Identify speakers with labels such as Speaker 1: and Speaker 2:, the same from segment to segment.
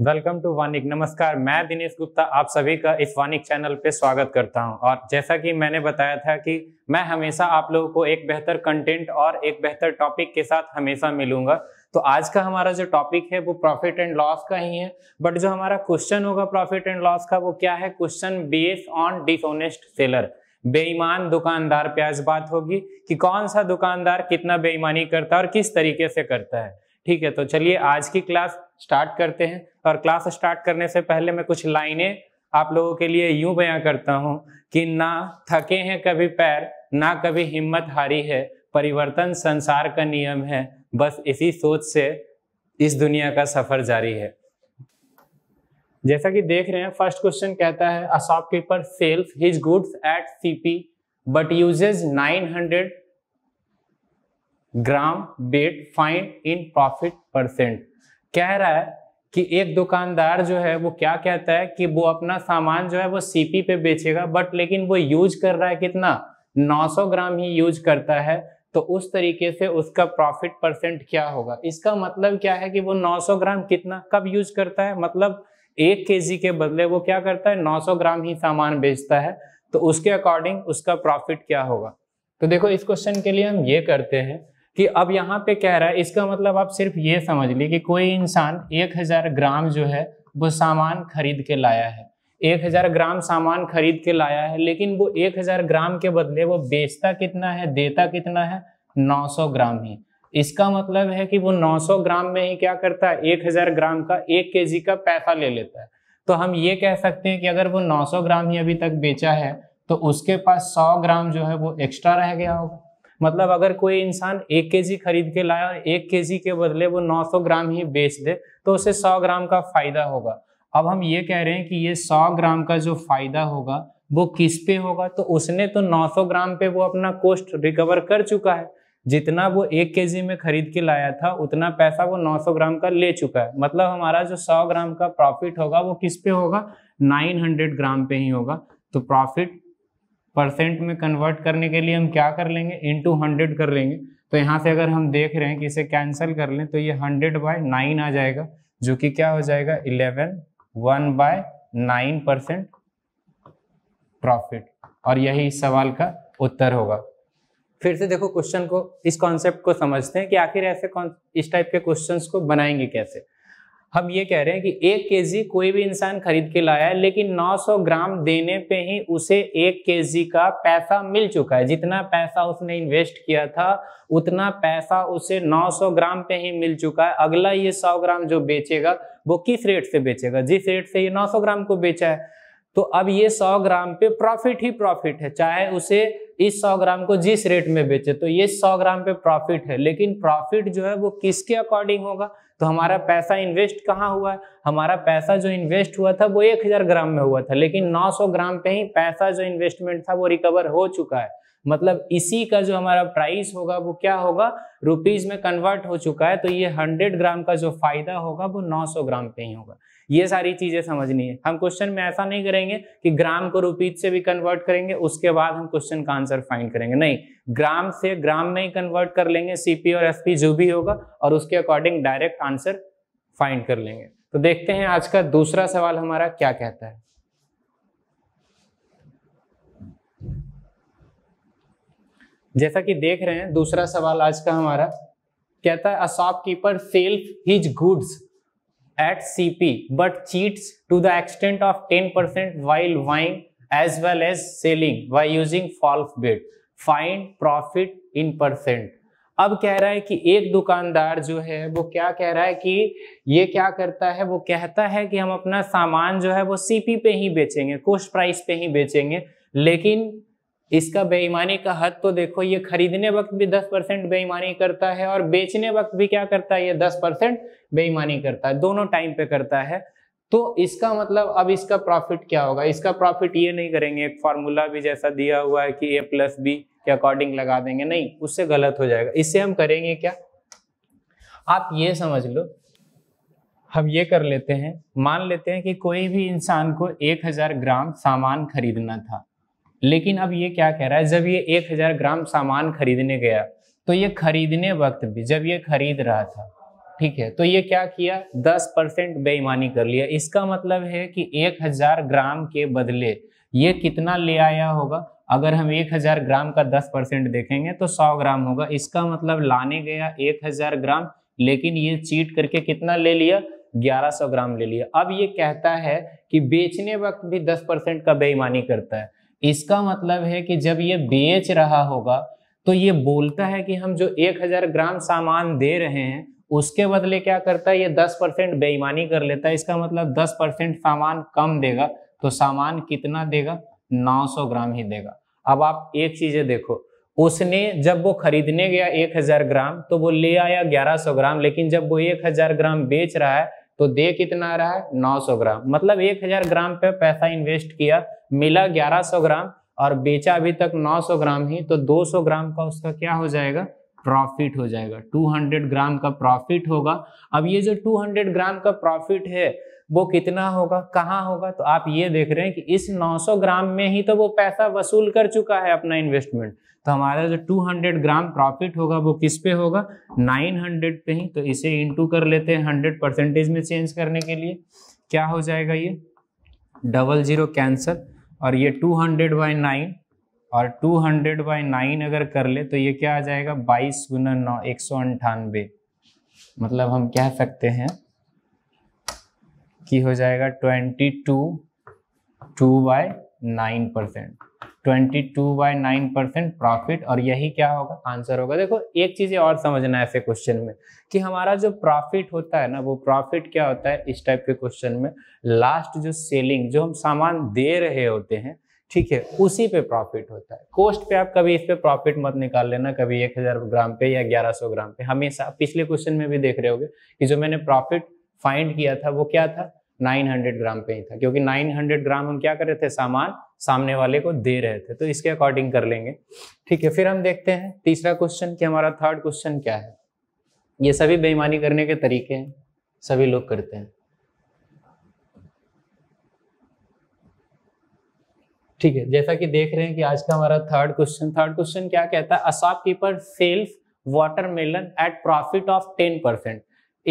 Speaker 1: Welcome to Vanik नमस्कार मैं दिनेश गुप्ता आप सभी का इस वानिक चैनल पे स्वागत करता हूं और जैसा कि मैंने बताया था कि मैं हमेशा आप लोगों को एक बेहतर कंटेंट और एक बेहतर टॉपिक के साथ हमेशा मिलूंगा तो आज का हमारा जो टॉपिक है वो प्रॉफिट एंड लॉस का ही है बट जो हमारा क्वेश्चन होगा प्रॉफिट एंड लॉस का वो क्या है question based on dishonest seller बेईमान दुकानदार पे आज बात होगी कि कौन सा दुकानदार कितना बेईमानी करता है और किस तरीके से करता है ठीक है तो चलिए आज की क्लास स्टार्ट करते हैं और क्लास स्टार्ट करने से पहले मैं कुछ लाइनें आप लोगों के लिए यूं बयां करता हूं कि ना थके हैं कभी पैर ना कभी हिम्मत हारी है परिवर्तन संसार का नियम है बस इसी सोच से इस दुनिया का सफर जारी है जैसा कि देख रहे हैं फर्स्ट क्वेश्चन कहता है a shopkeeper sells his goods at CP but uses 900 gram weight find in profit percent कह रहा है कि एक दुकानदार जो है वो क्या कहता है कि वो अपना सामान जो है वो सीपी पे बेचेगा बट लेकिन वो यूज कर रहा है कितना 900 ग्राम ही यूज करता है तो उस तरीके से उसका प्रॉफिट परसेंट क्या होगा इसका मतलब क्या है कि वो 900 ग्राम कितना कब यूज करता है मतलब एक के के बदले वो क्या करता है 900 ग्राम ही सामान बेचता है तो उसके अकॉर्डिंग उसका प्रॉफिट क्या होगा तो देखो इस क्वेश्चन के लिए हम ये करते हैं कि अब यहाँ पे कह रहा है इसका मतलब आप सिर्फ ये समझ ली कि कोई इंसान एक हजार ग्राम जो है वो सामान खरीद के लाया है एक हजार ग्राम सामान खरीद के लाया है लेकिन वो एक हजार ग्राम के बदले वो बेचता कितना है देता कितना है 900 ग्राम ही इसका मतलब है कि वो 900 ग्राम में ही क्या करता है 1000 ग्राम का एक के का पैसा ले लेता है तो हम ये कह सकते हैं कि अगर वो 900 ग्राम ही अभी तक बेचा है तो उसके पास 100 ग्राम जो है वो एक्स्ट्रा रह गया होगा मतलब अगर कोई इंसान एक के खरीद के लाए और एक के के बदले वो सौ ग्राम ही बेच दे तो उसे सौ ग्राम का फायदा होगा अब हम ये कह रहे हैं कि ये सौ ग्राम का जो फायदा होगा वो किस पे होगा तो उसने तो 900 ग्राम पे वो अपना कोस्ट रिकवर कर चुका है जितना वो एक के में खरीद के लाया था उतना पैसा वो 900 ग्राम का ले चुका है मतलब हमारा जो 100 ग्राम का प्रॉफिट होगा वो किस पे होगा 900 ग्राम पे ही होगा तो प्रॉफिट परसेंट में कन्वर्ट करने के लिए हम क्या कर लेंगे टू हंड्रेड कर लेंगे तो यहाँ से अगर हम देख रहे हैं कि इसे कैंसिल कर लें तो ये हंड्रेड बाय नाइन आ जाएगा जो कि क्या हो जाएगा eleven one by nine percent profit और यही इस सवाल का उत्तर होगा फिर से देखो क्वेश्चन को इस कॉन्सेप्ट को समझते हैं कि आखिर ऐसे इस टाइप के क्वेश्चंस को बनाएंगे कैसे हम ये कह रहे हैं कि एक केजी कोई भी इंसान खरीद के लाया है लेकिन 900 ग्राम देने पे ही उसे एक केजी का पैसा मिल चुका है जितना पैसा उसने इन्वेस्ट किया था उतना पैसा उसे 900 ग्राम पे ही मिल चुका है अगला ये 100 ग्राम जो बेचेगा वो किस रेट से बेचेगा जिस रेट से ये 900 ग्राम को बेचा है तो अब ये सौ ग्राम पे प्रॉफिट ही प्रॉफिट है चाहे उसे इस सौ ग्राम को जिस रेट में बेचे तो ये सौ ग्राम पे प्रॉफिट है लेकिन प्रॉफिट जो है वो किसके अकॉर्डिंग होगा तो हमारा पैसा इन्वेस्ट कहाँ हुआ है हमारा पैसा जो इन्वेस्ट हुआ था वो एक हजार ग्राम में हुआ था लेकिन 900 ग्राम पे ही पैसा जो इन्वेस्टमेंट था वो रिकवर हो चुका है मतलब इसी का जो हमारा प्राइस होगा वो क्या होगा रुपीज में कन्वर्ट हो चुका है तो ये हंड्रेड ग्राम का जो फायदा होगा वो सौ ग्राम पे ही होगा ये सारी चीजें समझनी है हम क्वेश्चन में ऐसा नहीं करेंगे कि ग्राम को रुपीज से भी कन्वर्ट करेंगे उसके बाद हम क्वेश्चन का आंसर फाइंड करेंगे नहीं ग्राम से ग्राम में ही कन्वर्ट कर लेंगे सीपी और एसपी जो भी होगा और उसके अकॉर्डिंग डायरेक्ट आंसर फाइंड कर लेंगे तो देखते हैं आज का दूसरा सवाल हमारा क्या कहता है जैसा कि देख रहे हैं दूसरा सवाल आज का हमारा कहता है a shopkeeper self his goods at CP but cheats to the extent of 10% while buying as well as selling by using false bid. Find profit in percent. अब कह रहा है कि एक दुकानदार जो है वो क्या कह रहा है कि ये क्या करता है वो कहता है कि हम अपना सामान जो है वो सीपी पे ही बेचेंगे कोस्ट प्राइस पे ही बेचेंगे लेकिन इसका बेईमानी का हद तो देखो ये खरीदने वक्त भी दस परसेंट बेईमानी करता है और बेचने वक्त भी क्या करता है ये दस परसेंट बेईमानी करता है दोनों टाइम पे करता है तो इसका मतलब अब इसका प्रॉफिट क्या होगा इसका प्रॉफिट ये नहीं करेंगे एक फार्मूला भी जैसा दिया हुआ है कि ए प्लस बी के अकॉर्डिंग लगा देंगे नहीं उससे गलत हो जाएगा इससे हम करेंगे क्या आप ये समझ लो हम ये कर लेते हैं मान लेते हैं कि कोई भी इंसान को एक हजार ग्राम सामान खरीदना था लेकिन अब ये क्या कह रहा है जब ये एक हजार ग्राम सामान खरीदने गया तो ये खरीदने वक्त भी जब ये खरीद रहा था ठीक है तो ये क्या किया दस परसेंट बेईमानी कर लिया इसका मतलब है कि एक हजार ग्राम के बदले ये कितना ले आया होगा अगर हम एक हजार ग्राम का दस परसेंट देखेंगे तो सौ ग्राम होगा इसका मतलब लाने गया एक हजार ग्राम लेकिन ये चीट करके कितना ले लिया ग्यारह सौ ग्राम ले लिया अब ये कहता है कि बेचने वक्त भी दस परसेंट का बेईमानी करता है इसका मतलब है कि जब ये बेच रहा होगा तो ये बोलता है कि हम जो एक हजार ग्राम सामान दे रहे हैं उसके बदले क्या करता है ये दस परसेंट बेईमानी कर लेता है इसका मतलब दस परसेंट सामान कम देगा तो सामान कितना देगा 900 ग्राम ही देगा अब आप एक चीजें देखो उसने जब वो खरीदने गया 1000 ग्राम तो वो ले आया 1100 ग्राम लेकिन जब वो 1000 ग्राम बेच रहा है तो दे कितना आ रहा है 900 ग्राम मतलब 1000 ग्राम पे पैसा इन्वेस्ट किया मिला 1100 ग्राम और बेचा अभी तक 900 ग्राम ही तो 200 ग्राम का उसका क्या हो जाएगा प्रॉफिट हो जाएगा 200 ग्राम का प्रॉफिट होगा अब ये जो 200 ग्राम का प्रॉफिट है वो कितना होगा कहाँ होगा तो आप ये देख रहे हैं कि इस 900 ग्राम में ही तो वो पैसा वसूल कर चुका है अपना इन्वेस्टमेंट तो हमारा जो 200 ग्राम प्रॉफिट होगा वो किस पे होगा 900 पे ही तो इसे इंटू कर लेते हैं 100 परसेंटेज में चेंज करने के लिए क्या हो जाएगा ये डबल जीरो कैंसर और ये 200 हंड्रेड बाई नाइन और 200 हंड्रेड बाई नाइन अगर कर ले तो ये क्या आ जाएगा बाईस गुना नौ एक सौ अंठानवे मतलब हम कह सकते हैं की हो जाएगा twenty two two by nine percent twenty two by nine percent profit और यही क्या होगा आंसर होगा देखो एक चीज़ और समझना है ऐसे क्वेश्चन में कि हमारा जो प्रॉफिट होता है ना वो प्रॉफिट क्या होता है इस टाइप के क्वेश्चन में लास्ट जो सेलिंग जो हम सामान दे रहे होते हैं ठीक है उसी पे प्रॉफिट होता है कोस्ट पे आप कभी इस पे प्रॉफिट मत निकाल लेना कभी एक हज़ार ग्राम पे या ग्यारह सौ ग्राम पे हमेशा पिछले क्वेश्चन में भी देख रहे होगे कि जो मैंने प्रॉफिट फाइंड किया था वो क्या था 900 ग्राम पे ही था क्योंकि 900 ग्राम हम क्या कर रहे थे सामान सामने वाले को दे रहे थे तो इसके अकॉर्डिंग कर लेंगे ठीक है फिर हम देखते हैं तीसरा क्वेश्चन कि हमारा थर्ड क्वेश्चन क्या है ये सभी बेईमानी करने के तरीके हैं सभी लोग करते हैं ठीक है जैसा कि देख रहे हैं कि आज का हमारा थर्ड क्वेश्चन थर्ड क्वेश्चन क्या कहता है a shopkeeper sells watermelon at profit of ten percent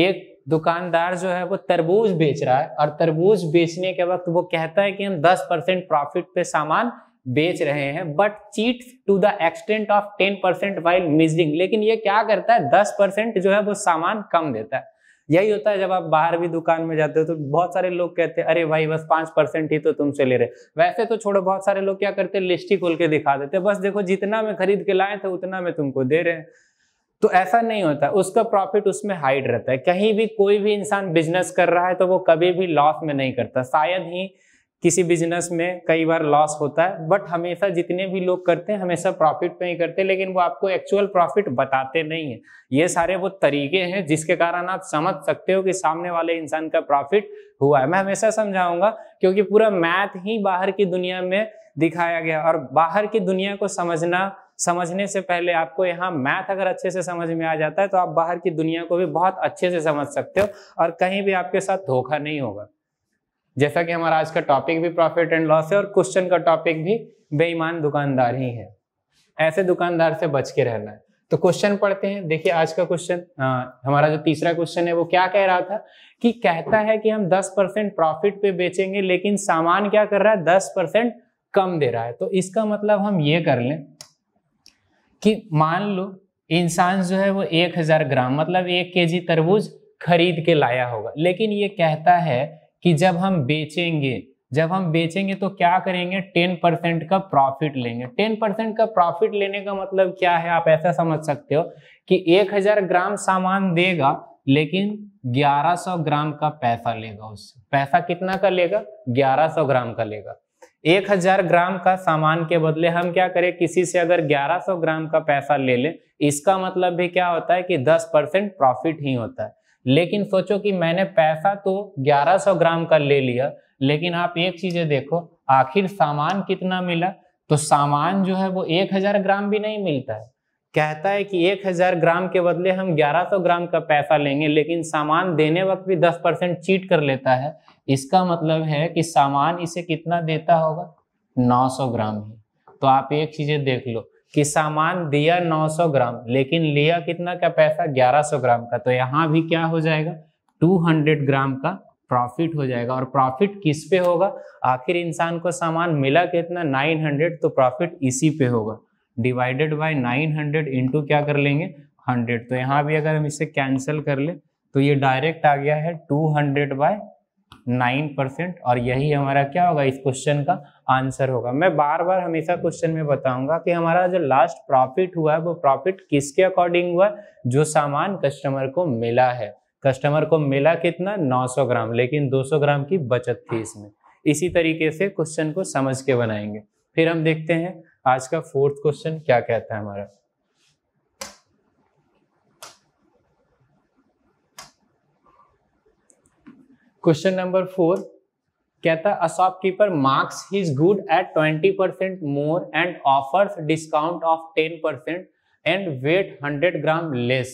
Speaker 1: एक दुकानदार जो है वो तरबूज बेच रहा है और तरबूज बेचने के वक्त वो कहता है कि हम 10 परसेंट प्रॉफिट पे सामान बेच रहे हैं but cheat to the extent of 10 percent while measuring लेकिन ये क्या करता है 10 परसेंट जो है वो सामान कम देता है यही होता है जब आप बाहर भी दुकान में जाते हो तो बहुत सारे लोग कहते हैं अरे भाई बस पांच परसेंट ही तो तुमसे ले रहे वैसे तो छोड़ो बहुत सारे लोग क्या करते हैं लिस्ट ही खोल के दिखा देते बस देखो जितना में खरीद के लाए थे उतना में तुमको दे रहे हैं तो ऐसा नहीं होता उसका प्रॉफिट उसमें हाइड रहता है कहीं भी कोई भी इंसान बिजनेस कर रहा है तो वो कभी भी लॉस में नहीं करता शायद ही किसी बिजनेस में कई बार लॉस होता है बट हमेशा जितने भी लोग करते हैं हमेशा प्रॉफिट पे ही करते हैं लेकिन वो आपको एक्चुअल प्रॉफिट बताते नहीं है ये सारे वो तरीके हैं जिसके कारण आप समझ सकते हो कि सामने वाले इंसान का प्रॉफिट हुआ है मैं हमेशा समझाऊंगा क्योंकि पूरा मैथ ही बाहर की दुनिया में दिखाया गया और बाहर की दुनिया को समझना समझने से पहले आपको यहाँ मैथ अगर अच्छे से समझ में आ जाता है तो आप बाहर की दुनिया को भी बहुत अच्छे से समझ सकते हो और कहीं भी आपके साथ धोखा नहीं होगा जैसा कि हमारा आज का टॉपिक भी प्रॉफिट एंड लॉस है और क्वेश्चन का टॉपिक भी बेईमान दुकानदार ही है ऐसे दुकानदार से बच के रहना है तो क्वेश्चन पढ़ते हैं देखिए आज का क्वेश्चन हमारा जो तीसरा क्वेश्चन है वो क्या कह रहा था कि कहता है कि हम 10 परसेंट प्रॉफिट पे बेचेंगे लेकिन सामान क्या कर रहा है 10 परसेंट कम दे रहा है तो इसका मतलब हम ये कर लें कि मान लो इंसान जो है वो एक हजार ग्राम मतलब एक के जी तरबूज खरीद के लाया होगा लेकिन ये कहता है कि जब हम बेचेंगे जब हम बेचेंगे तो क्या करेंगे टेन परसेंट का प्रॉफिट लेंगे टेन परसेंट का प्रॉफिट लेने का मतलब क्या है आप ऐसा समझ सकते हो कि एक हजार ग्राम सामान देगा लेकिन 1100 ग्राम का पैसा लेगा उससे पैसा कितना का लेगा 1100 ग्राम का लेगा एक हजार ग्राम का सामान के बदले हम क्या करें किसी से अगर 1100 ग्राम का पैसा ले लें इसका मतलब भी क्या होता है कि 10 परसेंट प्रॉफिट ही होता है लेकिन सोचो कि मैंने पैसा तो 1100 ग्राम का ले लिया लेकिन आप एक चीजें देखो आखिर सामान कितना मिला तो सामान जो है वो 1000 ग्राम भी नहीं मिलता है कहता है कि 1000 ग्राम के बदले हम 1100 ग्राम का पैसा लेंगे लेकिन सामान देने वक्त भी 10 परसेंट चीट कर लेता है इसका मतलब है कि सामान इसे कितना देता होगा 900 ग्राम ही तो आप एक चीजें देख लो कि सामान दिया 900 ग्राम लेकिन लिया कितना का पैसा 1100 ग्राम का तो यहाँ भी क्या हो जाएगा 200 ग्राम का प्रॉफिट हो जाएगा और प्रॉफिट किस पे होगा आखिर इंसान को सामान मिला कितना 900 तो प्रॉफिट इसी पे होगा डिवाइडेड बाय 900 हंड्रेड इंटू क्या कर लेंगे 100 तो यहाँ भी अगर हम इसे कैंसिल कर ले तो ये डायरेक्ट आ गया है 200 हंड्रेड बाय नाइन परसेंट और यही हमारा क्या होगा इस क्वेश्चन का आंसर होगा मैं बार बार हमेशा क्वेश्चन में बताऊंगा कि हमारा जो लास्ट प्रॉफिट हुआ है वो प्रॉफिट किसके अकॉर्डिंग हुआ जो सामान कस्टमर को मिला है कस्टमर को मिला कितना 900 ग्राम लेकिन 200 ग्राम की बचत थी इसमें इसी तरीके से क्वेश्चन को समझ के बनाएंगे फिर हम देखते हैं आज का फोर्थ क्वेश्चन क्या कहता है हमारा क्वेश्चन नंबर फोर कहता है keeper marks his is good at twenty percent more and offers discount of ten percent and weight hundred gram less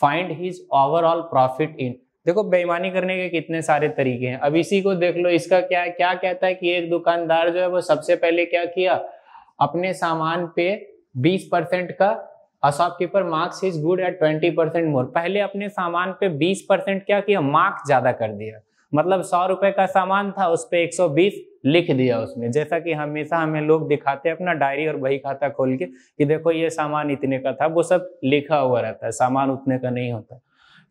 Speaker 1: find his overall profit in देखो बेईमानी करने के कितने सारे तरीके हैं अब इसी को देख लो इसका क्या क्या कहता है कि एक दुकानदार जो है वो सबसे पहले क्या किया अपने सामान पे 20 परसेंट का keeper marks is good at 20 percent more पहले अपने सामान पे 20 परसेंट क्या किया मार्क्स ज्यादा कर दिया मतलब सौ रुपए का सामान था उस पर एक सौ बीस लिख दिया उसने जैसा कि हमेशा हमें लोग दिखाते हैं अपना डायरी और बही खाता खोल के कि देखो ये सामान इतने का था वो सब लिखा हुआ रहता है सामान उतने का नहीं होता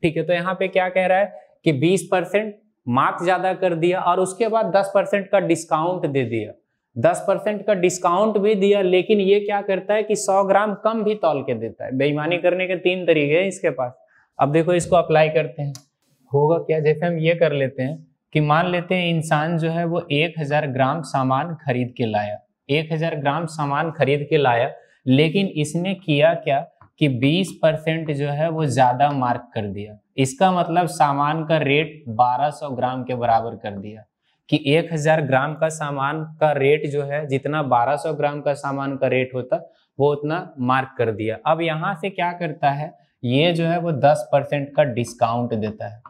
Speaker 1: ठीक है तो यहाँ पे क्या कह रहा है कि बीस परसेंट मार्क्स ज्यादा कर दिया और उसके बाद दस परसेंट का डिस्काउंट दे दिया दस परसेंट का डिस्काउंट भी दिया लेकिन ये क्या करता है कि सौ ग्राम कम भी तोल के देता है बेईमानी करने के तीन तरीके हैं इसके पास अब देखो इसको अप्लाई करते हैं होगा क्या जैसे हम ये कर लेते हैं कि मान लेते हैं इंसान जो है वो एक हजार ग्राम सामान खरीद के लाया एक हजार ग्राम सामान खरीद के लाया लेकिन इसने किया क्या कि 20 परसेंट जो है वो ज़्यादा मार्क कर दिया इसका मतलब सामान का रेट 1200 ग्राम के बराबर कर दिया कि 1000 ग्राम का सामान का रेट जो है जितना 1200 ग्राम का सामान का रेट होता वो उतना मार्क कर दिया अब यहाँ से क्या करता है ये जो है वो 10 परसेंट का डिस्काउंट देता है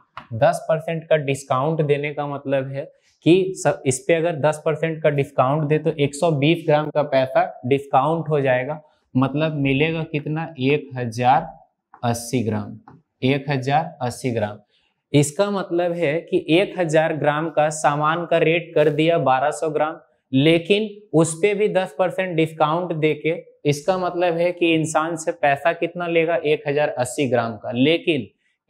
Speaker 1: दस परसेंट का डिस्काउंट देने का मतलब है कि सब इस पे अगर दस परसेंट का डिस्काउंट दे तो एक सौ बीस ग्राम का पैसा डिस्काउंट हो जाएगा मतलब मिलेगा कितना एक हजार अस्सी ग्राम एक हजार अस्सी ग्राम इसका मतलब है कि एक हजार ग्राम का सामान का रेट कर दिया बारह सौ ग्राम लेकिन उस पर भी दस परसेंट डिस्काउंट देके इसका मतलब है कि इंसान से पैसा कितना लेगा एक हजार अस्सी ग्राम का लेकिन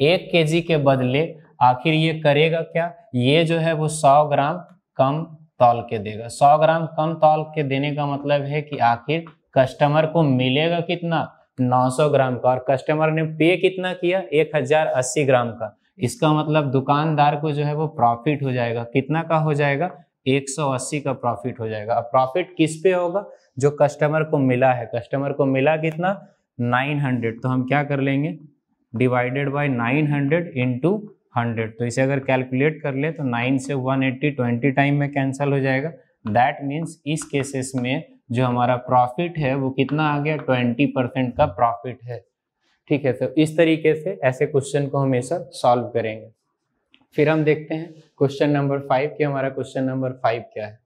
Speaker 1: एक जी के बदले आखिर ये करेगा क्या ये जो है वो सौ ग्राम कम तौल के देगा सौ ग्राम कम तौल के देने का मतलब है कि आखिर कस्टमर को मिलेगा कितना 900 ग्राम का और कस्टमर ने पे कितना किया 1080 ग्राम का इसका मतलब दुकानदार को जो है वो प्रॉफिट हो जाएगा कितना का हो जाएगा 180 का प्रॉफिट हो जाएगा अब प्रॉफिट किस पे होगा जो कस्टमर को मिला है कस्टमर को मिला कितना हंड्रेड तो हम क्या कर लेंगे divided by 900 hundred into hundred तो इसे अगर कैलकुलेट कर ले तो 9 से 180 ट्वेंटी टाइम में कैंसिल हो जाएगा दैट मीन्स इस केसेस में जो हमारा प्रॉफिट है वो कितना आ गया 20 परसेंट का प्रॉफिट है ठीक है तो इस तरीके से ऐसे क्वेश्चन को हमेशा सॉल्व करेंगे फिर हम देखते हैं क्वेश्चन नंबर फाइव कि हमारा क्वेश्चन नंबर फाइव क्या है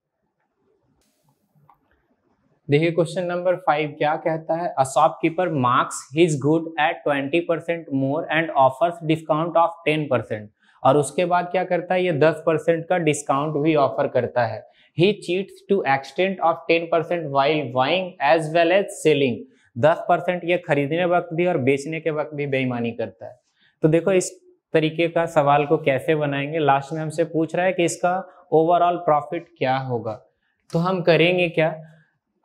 Speaker 1: देखिए क्वेश्चन नंबर फाइव क्या कहता है a shopkeeper marks his good at twenty percent more and offers discount of ten percent और उसके बाद क्या करता है ये दस परसेंट का डिस्काउंट भी ऑफर करता है he cheats to extent of ten percent while buying as well as selling दस परसेंट यह खरीदने वक्त भी और बेचने के वक्त भी बेईमानी करता है तो देखो इस तरीके का सवाल को कैसे बनाएंगे लास्ट में हमसे पूछ रहा है कि इसका ओवरऑल प्रॉफिट क्या होगा तो हम करेंगे क्या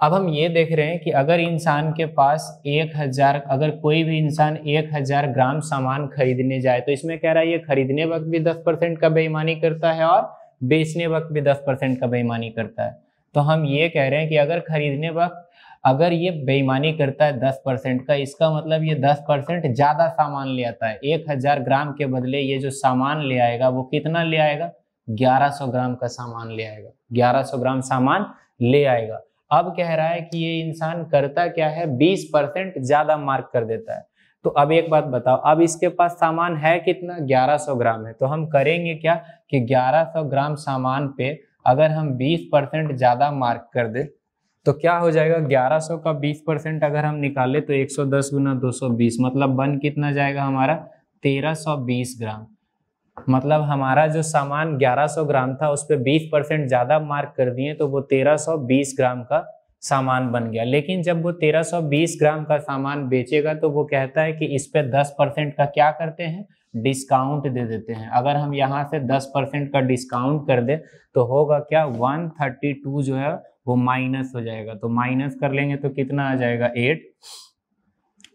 Speaker 1: अब हम ये देख रहे हैं कि अगर इंसान के पास एक हजार अगर कोई भी इंसान एक हजार ग्राम सामान खरीदने जाए तो इसमें कह रहा है ये खरीदने वक्त भी दस परसेंट का बेईमानी करता है और बेचने वक्त भी दस परसेंट का बेईमानी करता है तो हम ये कह रहे हैं कि अगर खरीदने वक्त अगर ये बेईमानी करता है दस परसेंट का इसका मतलब ये दस परसेंट ज़्यादा सामान ले आता है एक हजार ग्राम के बदले ये जो सामान ले आएगा वो कितना ले आएगा ग्यारह सौ ग्राम का सामान ले आएगा ग्यारह सौ ग्राम सामान ले आएगा अब कह रहा है कि ये इंसान करता क्या है बीस परसेंट ज्यादा मार्क कर देता है तो अब एक बात बताओ अब इसके पास सामान है कितना 1100 ग्राम है तो हम करेंगे क्या कि 1100 ग्राम सामान पे अगर हम 20 परसेंट ज़्यादा मार्क कर दे तो क्या हो जाएगा 1100 का 20 परसेंट अगर हम निकाले तो 110 सौ गुना दो मतलब बन कितना जाएगा हमारा 1320 ग्राम मतलब हमारा जो सामान 1100 ग्राम था उस पर बीस परसेंट ज़्यादा मार्क कर दिए तो वो 1320 ग्राम का सामान बन गया लेकिन जब वो 1320 ग्राम का सामान बेचेगा तो वो कहता है कि इस पर दस परसेंट का क्या करते हैं डिस्काउंट दे देते हैं अगर हम यहाँ से दस परसेंट का डिस्काउंट कर दे तो होगा क्या वन थर्टी टू जो है वो माइनस हो जाएगा तो माइनस कर लेंगे तो कितना आ जाएगा एट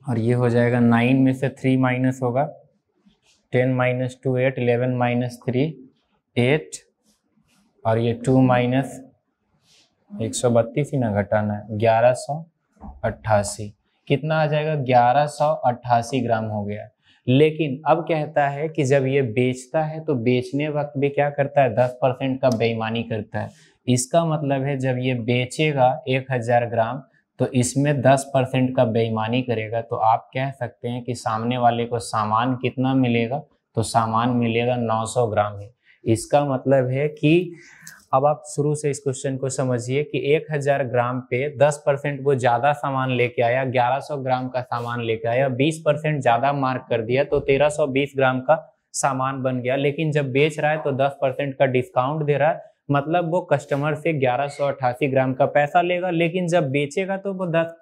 Speaker 1: और ये हो जाएगा नाइन में से थ्री माइनस होगा ten minus two eight eleven minus three eight और ये टू माइनस एक सौ बत्तीस ही ना घटाना है ग्यारह सौ अट्ठासी कितना आ जाएगा ग्यारह सौ अट्ठासी ग्राम हो गया लेकिन अब कहता है कि जब ये बेचता है तो बेचने वक्त भी क्या करता है दस परसेंट का बेईमानी करता है इसका मतलब है जब ये बेचेगा एक हजार ग्राम तो इसमें दस परसेंट का बेईमानी करेगा तो आप कह सकते हैं कि सामने वाले को सामान कितना मिलेगा तो सामान मिलेगा 900 ग्राम ही इसका मतलब है कि अब आप शुरू से इस क्वेश्चन को समझिए कि 1000 ग्राम पे 10 परसेंट वो ज़्यादा सामान लेके आया 1100 ग्राम का सामान लेके आया 20 परसेंट ज़्यादा मार्क कर दिया तो 1320 ग्राम का सामान बन गया लेकिन जब बेच रहा है तो 10 परसेंट का डिस्काउंट दे रहा है मतलब वो कस्टमर से ग्यारह ग्राम का पैसा लेगा लेकिन जब बेचेगा तो वो दस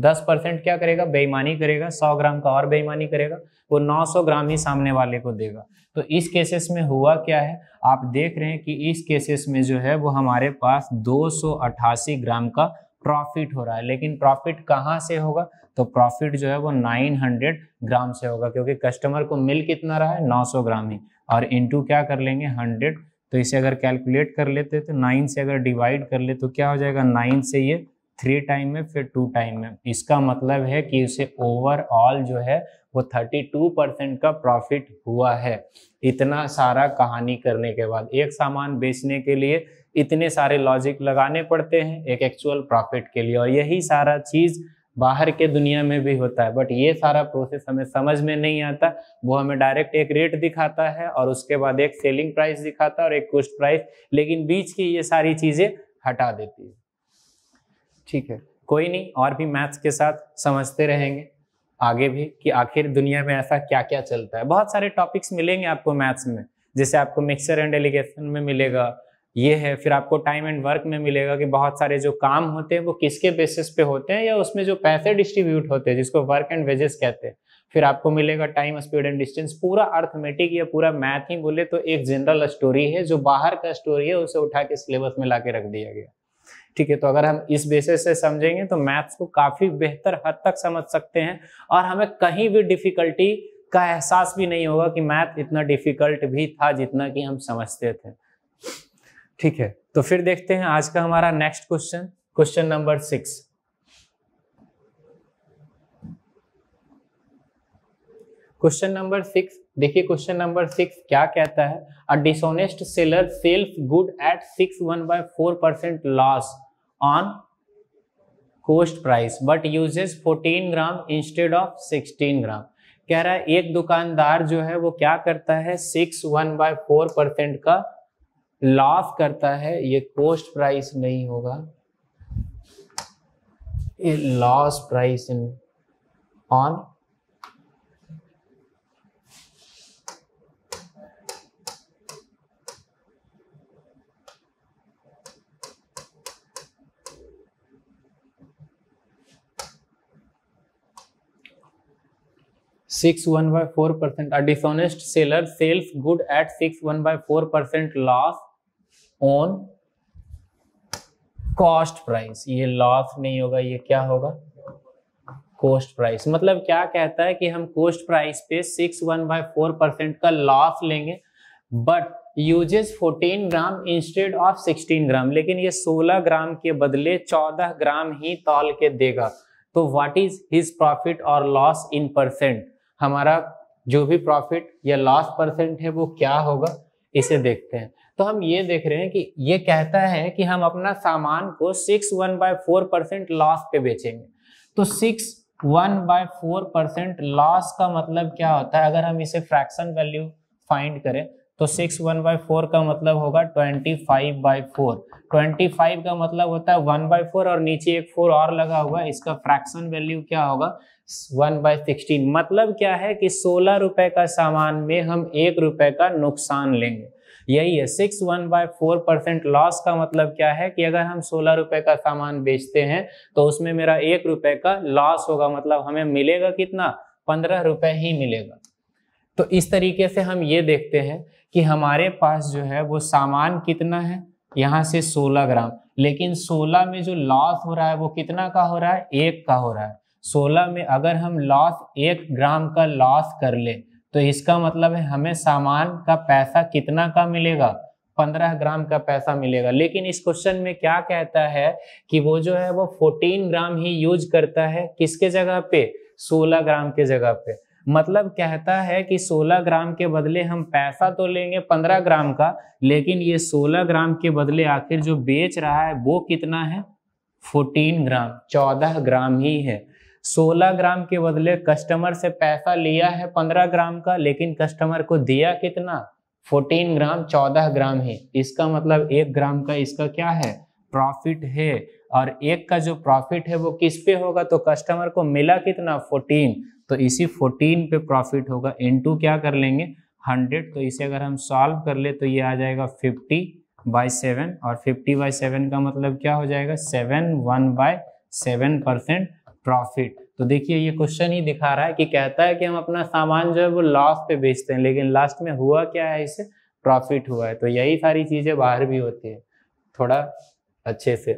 Speaker 1: दस परसेंट क्या करेगा बेईमानी करेगा सौ ग्राम का और बेईमानी करेगा वो नौ सौ ग्राम ही सामने वाले को देगा तो इस केसेस में हुआ क्या है आप देख रहे हैं कि इस केसेस में जो है वो हमारे पास दो सौ अट्ठासी ग्राम का प्रॉफिट हो रहा है लेकिन प्रॉफिट कहाँ से होगा तो प्रॉफिट जो है वो नाइन हंड्रेड ग्राम से होगा क्योंकि कस्टमर को मिल कितना रहा है नौ ग्राम ही और इंटू क्या कर लेंगे हंड्रेड तो इसे अगर कैलकुलेट कर लेते तो नाइन से अगर डिवाइड कर ले तो क्या हो जाएगा नाइन से ये थ्री टाइम में फिर टू टाइम में इसका मतलब है कि उसे ओवरऑल जो है वो थर्टी टू परसेंट का प्रॉफिट हुआ है इतना सारा कहानी करने के बाद एक सामान बेचने के लिए इतने सारे लॉजिक लगाने पड़ते हैं एक एक्चुअल प्रॉफिट के लिए और यही सारा चीज़ बाहर के दुनिया में भी होता है बट ये सारा प्रोसेस हमें समझ में नहीं आता वो हमें डायरेक्ट एक रेट दिखाता है और उसके बाद एक सेलिंग प्राइस दिखाता है और एक कोस्ट प्राइस लेकिन बीच की ये सारी चीज़ें हटा देती है ठीक है कोई नहीं और भी मैथ्स के साथ समझते रहेंगे आगे भी कि आखिर दुनिया में ऐसा क्या क्या चलता है बहुत सारे टॉपिक्स मिलेंगे आपको मैथ्स में जैसे आपको मिक्सचर एंड एलिगेशन में मिलेगा ये है फिर आपको टाइम एंड वर्क में मिलेगा कि बहुत सारे जो काम होते हैं वो किसके बेसिस पे होते हैं या उसमें जो पैसे डिस्ट्रीब्यूट होते हैं जिसको वर्क एंड वेजेस कहते हैं फिर आपको मिलेगा टाइम स्पीड एंड डिस्टेंस पूरा अर्थमेटिक या पूरा मैथ ही बोले तो एक जनरल स्टोरी है जो बाहर का स्टोरी है उसे उठा के सिलेबस में ला के रख दिया गया ठीक है तो अगर हम इस बेसिस से समझेंगे तो मैथ्स को काफ़ी बेहतर हद तक समझ सकते हैं और हमें कहीं भी डिफ़िकल्टी का एहसास भी नहीं होगा कि मैथ इतना डिफ़िकल्ट भी था जितना कि हम समझते थे ठीक है तो फिर देखते हैं आज का हमारा next question question number six question number six देखिए क्वेश्चन नंबर सिक्स क्या कहता है a dishonest seller sells good at six one by four percent loss on cost price but uses fourteen gram instead of sixteen gram कह रहा है एक दुकानदार जो है वो क्या करता है six one by four percent का लॉस करता है ये कोस्ट प्राइस नहीं होगा ये loss price in on six one by four percent a dishonest seller sells good at six one by four percent loss on cost price ये loss नहीं होगा ये क्या होगा कॉस्ट प्राइस मतलब क्या कहता है कि हम कॉस्ट प्राइस पे six one by four percent का लॉस लेंगे but uses 14 gram instead of 16 gram लेकिन ये 16 ग्राम के बदले 14 ग्राम ही तौल के देगा तो व्हाट इज हिज प्रॉफिट और लॉस इन परसेंट हमारा जो भी प्रॉफिट या लॉस परसेंट है वो क्या होगा इसे देखते हैं तो हम ये देख रहे हैं कि ये कहता है कि हम अपना सामान को six one by four percent loss पे बेचेंगे तो six one by four percent loss का मतलब क्या होता है अगर हम इसे फ्रैक्शन वैल्यू फाइंड करें तो सिक्स वन बाय फोर का मतलब होगा twenty five by four twenty five का मतलब होता है वन बाई फोर और नीचे एक फोर और लगा हुआ है इसका फ्रैक्शन वैल्यू क्या होगा वन बाय सिक्सटीन मतलब क्या है कि सोलह रुपए का सामान में हम एक रुपए का नुकसान लेंगे यही है six one by four percent loss का मतलब क्या है कि अगर हम सोलह रुपए का सामान बेचते हैं तो उसमें मेरा एक रुपए का लॉस होगा मतलब हमें मिलेगा कितना पंद्रह रुपए ही मिलेगा तो इस तरीके से हम ये देखते हैं कि हमारे पास जो है वो सामान कितना है यहाँ से 16 ग्राम लेकिन 16 में जो लॉस हो रहा है वो कितना का हो रहा है एक का हो रहा है 16 में अगर हम लॉस एक ग्राम का लॉस कर ले तो इसका मतलब है हमें सामान का पैसा कितना का मिलेगा पंद्रह ग्राम का पैसा मिलेगा लेकिन इस क्वेश्चन में क्या कहता है कि वो जो है वो फोर्टीन ग्राम ही यूज करता है किसके जगह पे सोलह ग्राम के जगह पे मतलब कहता है कि 16 ग्राम के बदले हम पैसा तो लेंगे 15 ग्राम का लेकिन ये 16 ग्राम के बदले आखिर जो बेच रहा है वो कितना है 14 ग्राम 14 ग्राम ही है सोलह ग्राम के बदले कस्टमर से पैसा लिया है पंद्रह ग्राम का लेकिन कस्टमर को दिया कितना फोर्टीन ग्राम चौदह ग्राम ही इसका मतलब एक ग्राम का इसका क्या है प्रॉफिट है और एक का जो प्रॉफिट है वो किस पे होगा तो कस्टमर को मिला कितना फोर्टीन तो इसी फोर्टीन पे प्रॉफिट होगा इनटू क्या कर लेंगे हंड्रेड तो इसे अगर हम सॉल्व कर ले तो ये आ जाएगा फिफ्टी बाई सेवन और फिफ्टी बाई सेवन का मतलब क्या हो जाएगा seven one by seven percent profit तो देखिए ये क्वेश्चन ही दिखा रहा है कि कहता है कि हम अपना सामान जो है वो लॉस पे बेचते हैं लेकिन लास्ट में हुआ क्या है इसे प्रॉफिट हुआ है तो यही सारी चीजें बाहर भी होती है थोड़ा अच्छे से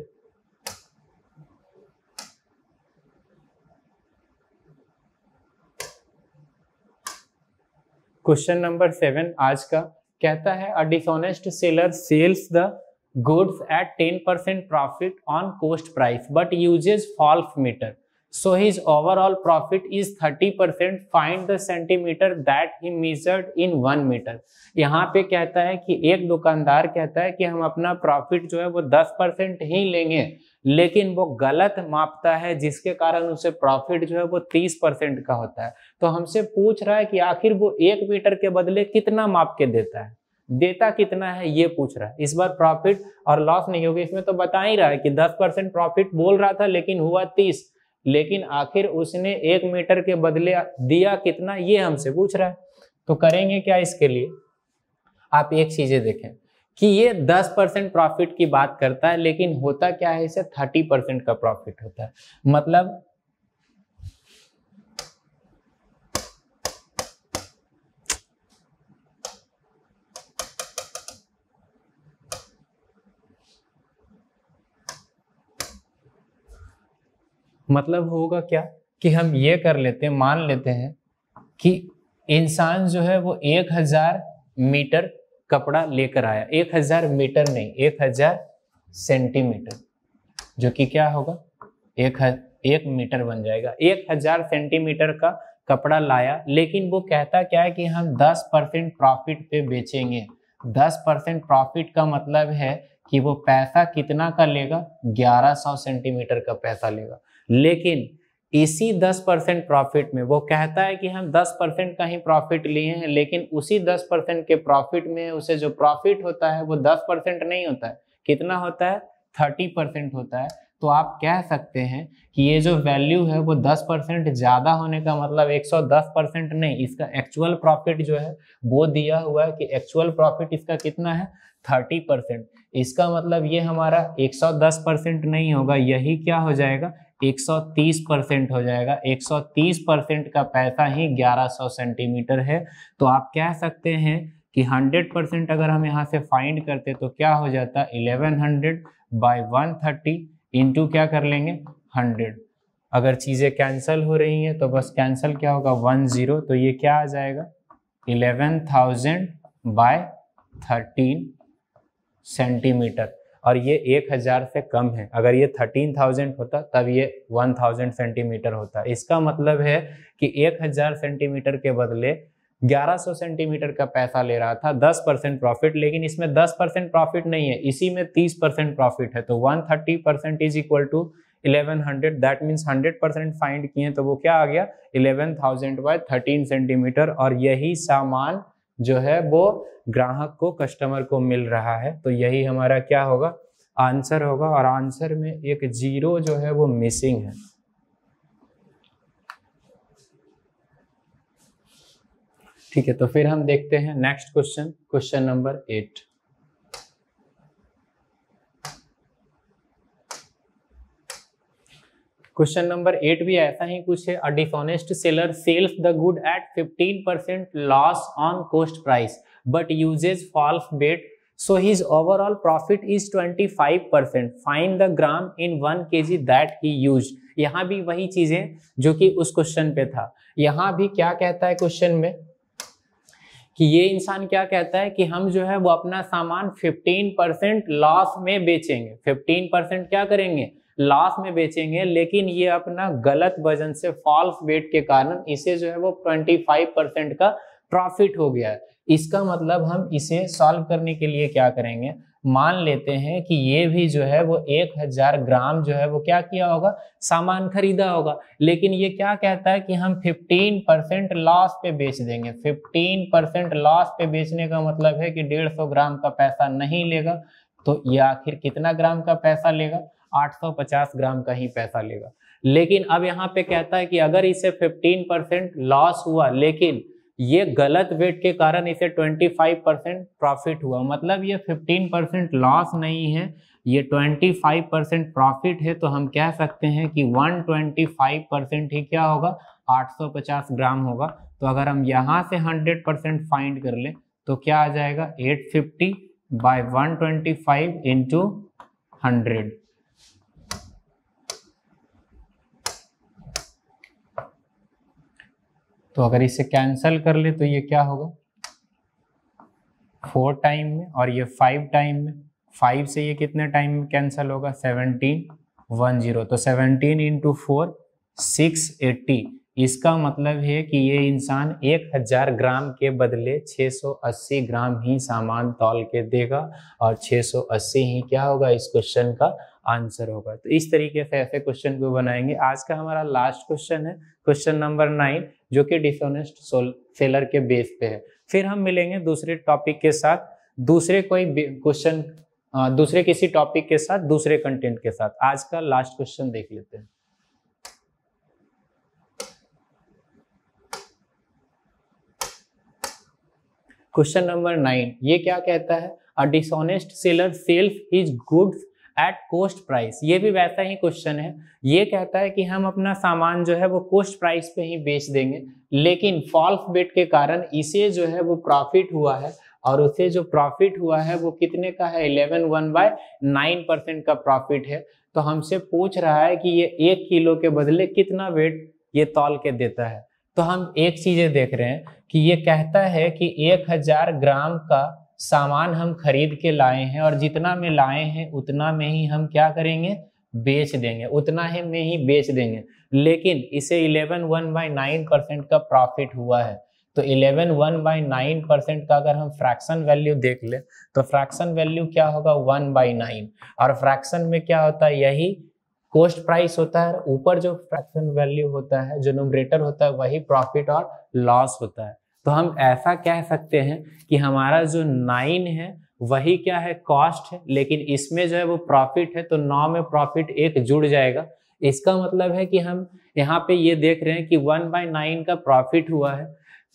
Speaker 1: क्वेश्चन नंबर सेवन आज का कहता है a dishonest seller sells the goods at ten percent profit on cost price but uses false meter so his overall profit is 30 percent find the centimeter that he measured in one meter यहाँ पे कहता है कि एक दुकानदार कहता है कि हम अपना प्रॉफिट जो है वो 10 परसेंट ही लेंगे लेकिन वो गलत मापता है जिसके कारण उसे प्रॉफिट जो है वो 30 परसेंट का होता है तो हमसे पूछ रहा है कि आखिर वो एक मीटर के बदले कितना माप के देता है देता कितना है ये पूछ रहा है इस बार प्रॉफिट और लॉस नहीं होगी इसमें तो बता ही रहा है कि 10 परसेंट प्रॉफिट बोल रहा था लेकिन हुआ तीस लेकिन आखिर उसने एक मीटर के बदले दिया कितना ये हमसे पूछ रहा है तो करेंगे क्या इसके लिए आप एक चीजें देखें कि ये 10 परसेंट प्रॉफिट की बात करता है लेकिन होता क्या है इसे 30 परसेंट का प्रॉफिट होता है मतलब मतलब होगा क्या कि हम ये कर लेते हैं मान लेते हैं कि इंसान जो है वो एक हजार मीटर कपड़ा लेकर आया एक हजार मीटर नहीं एक हजार सेंटीमीटर जो कि क्या होगा एक एक मीटर बन जाएगा एक हजार सेंटीमीटर का कपड़ा लाया लेकिन वो कहता क्या है कि हम दस परसेंट प्रॉफिट पे बेचेंगे दस परसेंट प्रॉफिट का मतलब है कि वो पैसा कितना का लेगा ग्यारह सौ सेंटीमीटर का पैसा लेगा लेकिन इसी 10 परसेंट प्रॉफिट में वो कहता है कि हम 10 परसेंट का ही प्रॉफिट लिए हैं लेकिन उसी 10 परसेंट के प्रॉफिट में उसे जो प्रॉफिट होता है वो 10 परसेंट नहीं होता है कितना होता है 30 परसेंट होता है तो आप कह सकते हैं कि ये जो वैल्यू है वो 10 परसेंट ज़्यादा होने का मतलब 110 परसेंट नहीं इसका एक्चुअल प्रॉफिट जो है वो दिया हुआ है कि एक्चुअल प्रॉफिट इसका कितना है 30 परसेंट इसका मतलब ये हमारा 110 परसेंट नहीं होगा यही क्या हो जाएगा 130 परसेंट हो जाएगा 130 परसेंट का पैसा ही 1100 सेंटीमीटर है तो आप कह सकते हैं कि 100 परसेंट अगर हम यहाँ से फाइंड करते तो क्या हो जाता 1100 हंड्रेड बाई वन थर्टी क्या कर लेंगे 100 अगर चीज़ें कैंसिल हो रही हैं तो बस कैंसिल क्या होगा वन ज़ीरो तो ये क्या आ जाएगा 11,000 थाउजेंड बाय थर्टीन सेंटीमीटर और ये एक हज़ार से कम है अगर ये थर्टीन थाउजेंड होता तब ये वन थाउजेंड सेंटीमीटर होता इसका मतलब है कि एक हज़ार सेंटीमीटर के बदले 1100 सेंटीमीटर का पैसा ले रहा था 10 परसेंट प्रॉफिट लेकिन इसमें 10 परसेंट प्रॉफिट नहीं है इसी में 30 परसेंट प्रॉफिट है तो 130 percent is equal to 1100 that means hundred percent find किए तो वो क्या आ गया eleven thousand by thirteen centimeter और यही सामान जो है वो ग्राहक को कस्टमर को मिल रहा है तो यही हमारा क्या होगा आंसर होगा और आंसर में एक जीरो जो है वो मिसिंग है ठीक है तो फिर हम देखते हैं next question question number eight question number eight भी ऐसा ही कुछ है a dishonest seller sells the good at 15 percent loss on cost price but uses false weight so his overall profit is 25% the gram in one K G that he use यहाँ भी वही चीजें जो कि उस क्वेश्चन पे था यहाँ भी क्या कहता है क्वेश्चन में कि ये इंसान क्या कहता है कि हम जो है वो अपना सामान 15% लॉस में बेचेंगे 15% क्या करेंगे लॉस में बेचेंगे लेकिन ये अपना गलत वजन से फॉल्स वेट के कारण इसे जो है वो 25 परसेंट का प्रॉफिट हो गया है इसका मतलब हम इसे सॉल्व करने के लिए क्या करेंगे मान लेते हैं कि ये भी जो है वो एक हजार ग्राम जो है वो क्या किया होगा सामान खरीदा होगा लेकिन ये क्या कहता है कि हम 15 परसेंट लॉस पे बेच देंगे 15 परसेंट लॉस पे बेचने का मतलब है कि 150 ग्राम का पैसा नहीं लेगा तो ये आखिर कितना ग्राम का पैसा लेगा 850 ग्राम का ही पैसा लेगा लेकिन अब यहाँ पे कहता है कि अगर इसे 15 परसेंट लॉस हुआ लेकिन ये गलत वेट के कारण इसे 25 परसेंट प्रॉफिट हुआ मतलब ये 15 परसेंट लॉस नहीं है ये 25 परसेंट प्रॉफिट है तो हम कह सकते हैं कि 125 परसेंट ही क्या होगा 850 ग्राम होगा तो अगर हम यहाँ से 100 परसेंट फाइंड कर लें तो क्या आ जाएगा 850 बाय वन ट्वेंटी हंड्रेड तो अगर इसे कैंसिल कर ले तो ये क्या होगा फोर टाइम में और ये फाइव टाइम में फाइव से ये कितने टाइम में कैंसिल होगा सेवनटीन वन जीरो तो seventeen into four six eighty इसका मतलब है कि ये इंसान एक हजार ग्राम के बदले 680 ग्राम ही सामान तौल के देगा और 680 ही क्या होगा इस क्वेश्चन का आंसर होगा तो इस तरीके से ऐसे क्वेश्चन को बनाएंगे आज का हमारा लास्ट क्वेश्चन है क्वेश्चन नंबर नाइन जो कि सोल सेलर के बेस पे है फिर हम मिलेंगे दूसरे टॉपिक के साथ दूसरे कोई क्वेश्चन दूसरे किसी टॉपिक के साथ दूसरे कंटेंट के साथ आज का लास्ट क्वेश्चन देख लेते हैं क्वेश्चन नंबर नाइन ये क्या कहता है a dishonest seller sells his goods at cost price ये भी वैसा ही क्वेश्चन है ये कहता है कि हम अपना सामान जो है वो कोस्ट प्राइस पे ही बेच देंगे लेकिन फॉल्स बेट के कारण इसे जो है वो प्रॉफिट हुआ है और उसे जो प्रॉफिट हुआ है वो कितने का है eleven one by nine percent का प्रॉफिट है तो हमसे पूछ रहा है कि ये एक किलो के बदले कितना वेट ये तौल के देता है तो हम एक चीजें देख रहे हैं कि ये कहता है कि एक हजार ग्राम का सामान हम खरीद के लाए हैं और जितना में लाए हैं उतना में ही हम क्या करेंगे बेच देंगे उतना ही में ही बेच देंगे लेकिन इसे eleven one by nine percent का प्रॉफिट हुआ है तो eleven one by nine percent का अगर हम फ्रैक्शन वैल्यू देख ले तो फ्रैक्शन वैल्यू क्या होगा वन बाई नाइन और फ्रैक्शन में क्या होता है यही कोस्ट प्राइस होता है ऊपर जो फ्रैक्शन वैल्यू होता है जो नोमरेटर होता है वही प्रॉफिट और लॉस होता है तो हम ऐसा कह सकते हैं कि हमारा जो नाइन है वही क्या है कॉस्ट है लेकिन इसमें जो है वो प्रॉफिट है तो नौ में प्रॉफिट एक जुड़ जाएगा इसका मतलब है कि हम यहाँ पे ये देख रहे हैं कि वन बाई नाइन का प्रॉफिट हुआ है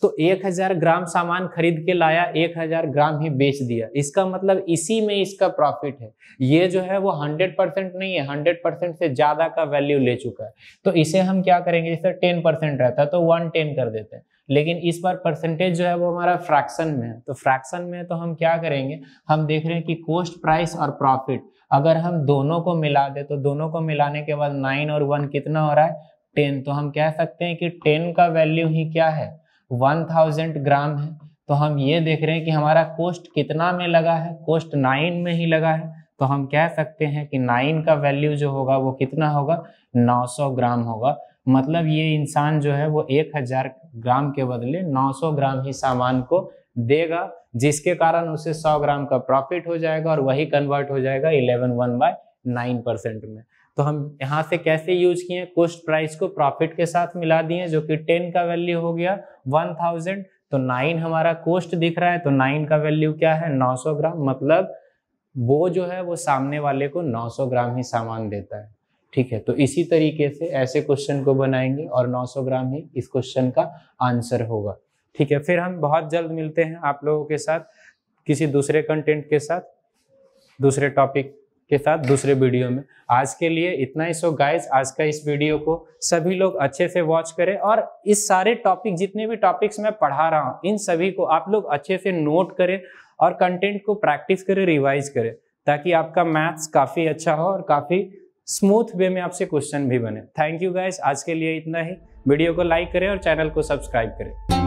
Speaker 1: तो 1000 ग्राम सामान खरीद के लाया 1000 ग्राम ही बेच दिया इसका मतलब इसी में इसका प्रॉफिट है ये जो है वो 100 परसेंट नहीं है 100 परसेंट से ज़्यादा का वैल्यू ले चुका है तो इसे हम क्या करेंगे जैसे 10 परसेंट रहता है तो वन टेन कर देते हैं लेकिन इस बार परसेंटेज जो है वो हमारा फ्रैक्शन में है तो फ्रैक्शन में तो हम क्या करेंगे हम देख रहे हैं कि कोस्ट प्राइस और प्रॉफिट अगर हम दोनों को मिला दे तो दोनों को मिलाने के बाद नाइन और वन कितना हो रहा है टेन तो हम कह सकते हैं कि टेन का वैल्यू ही क्या है 1000 ग्राम है तो हम ये देख रहे हैं कि हमारा कोस्ट कितना में लगा है कोस्ट नाइन में ही लगा है तो हम कह सकते हैं कि नाइन का वैल्यू जो होगा वो कितना होगा 900 ग्राम होगा मतलब ये इंसान जो है वो 1000 ग्राम के बदले 900 ग्राम ही सामान को देगा जिसके कारण उसे 100 ग्राम का प्रॉफिट हो जाएगा और वही कन्वर्ट हो जाएगा eleven one by nine percent में तो हम यहाँ से कैसे यूज किए कोस्ट प्राइस को प्रॉफिट के साथ मिला दिए जो कि टेन का वैल्यू हो गया वन थाउजेंड तो नाइन हमारा कोस्ट दिख रहा है तो नाइन का वैल्यू क्या है नौ सौ ग्राम मतलब वो जो है वो सामने वाले को नौ सौ ग्राम ही सामान देता है ठीक है तो इसी तरीके से ऐसे क्वेश्चन को बनाएंगे और सौ ग्राम ही इस क्वेश्चन का आंसर होगा ठीक है फिर हम बहुत जल्द मिलते हैं आप लोगों के साथ किसी दूसरे कंटेंट के साथ दूसरे टॉपिक के साथ दूसरे वीडियो में आज के लिए इतना ही सो गाइस आज का इस वीडियो को सभी लोग अच्छे से वॉच करें और इस सारे टॉपिक जितने भी टॉपिक्स मैं पढ़ा रहा हूँ इन सभी को आप लोग अच्छे से नोट करें और कंटेंट को प्रैक्टिस करें रिवाइज करें ताकि आपका मैथ्स काफ़ी अच्छा हो और काफ़ी स्मूथ वे में आपसे क्वेश्चन भी बने थैंक यू गाइज आज के लिए इतना ही वीडियो को लाइक करें और चैनल को सब्सक्राइब करें